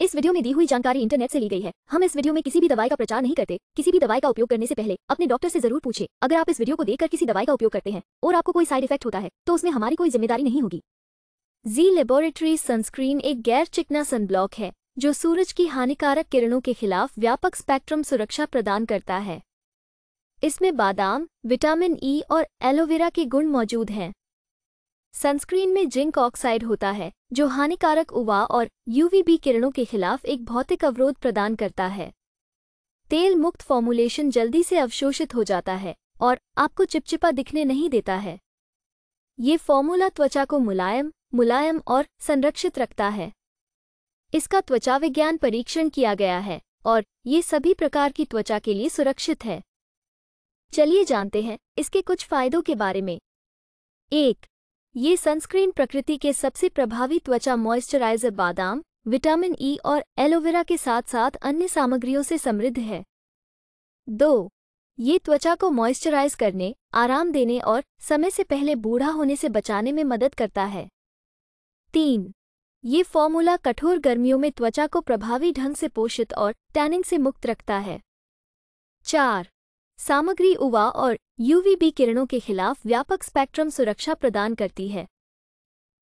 इस वीडियो में दी हुई जानकारी इंटरनेट से ली गई है हम इस वीडियो में किसी भी दवाई का प्रचार नहीं करते किसी भी दवाई का उपयोग करने से पहले अपने डॉक्टर से जरूर पूछे अगर आप इस वीडियो को देखकर किसी दवाई का उपयोग करते हैं और आपको कोई साइड इफेक्ट होता है तो उसमें हमारी कोई जिम्मेदारी नहीं होगी जी लेबोरेटरी सनस्क्रीन एक गैर चिकना सनब्लॉक है जो सूरज की हानिकारक किरणों के खिलाफ व्यापक स्पेक्ट्रम सुरक्षा प्रदान करता है इसमें बादाम विटामिन ई e और एलोवेरा के गुण मौजूद हैं सनस्क्रीन में जिंक ऑक्साइड होता है जो हानिकारक उवा और यूवीबी किरणों के खिलाफ एक भौतिक अवरोध प्रदान करता है तेल मुक्त फॉर्मूलेशन जल्दी से अवशोषित हो जाता है और आपको चिपचिपा दिखने नहीं देता है ये फॉर्मूला त्वचा को मुलायम मुलायम और संरक्षित रखता है इसका त्वचा विज्ञान परीक्षण किया गया है और ये सभी प्रकार की त्वचा के लिए सुरक्षित है चलिए जानते हैं इसके कुछ फायदों के बारे में एक ये सनस्क्रीन प्रकृति के सबसे प्रभावी त्वचा मॉइस्चराइजर बादाम विटामिन ई e और एलोवेरा के साथ साथ अन्य सामग्रियों से समृद्ध है दो ये त्वचा को मॉइस्चराइज करने आराम देने और समय से पहले बूढ़ा होने से बचाने में मदद करता है तीन ये फॉर्मूला कठोर गर्मियों में त्वचा को प्रभावी ढंग से पोषित और टैनिंग से मुक्त रखता है चार सामग्री उवा और यूवीबी किरणों के खिलाफ व्यापक स्पेक्ट्रम सुरक्षा प्रदान करती है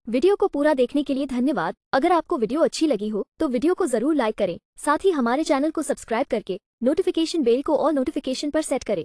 वीडियो को पूरा देखने के लिए धन्यवाद अगर आपको वीडियो अच्छी लगी हो तो वीडियो को जरूर लाइक करें साथ ही हमारे चैनल को सब्सक्राइब करके नोटिफिकेशन बेल को और नोटिफिकेशन पर सेट करें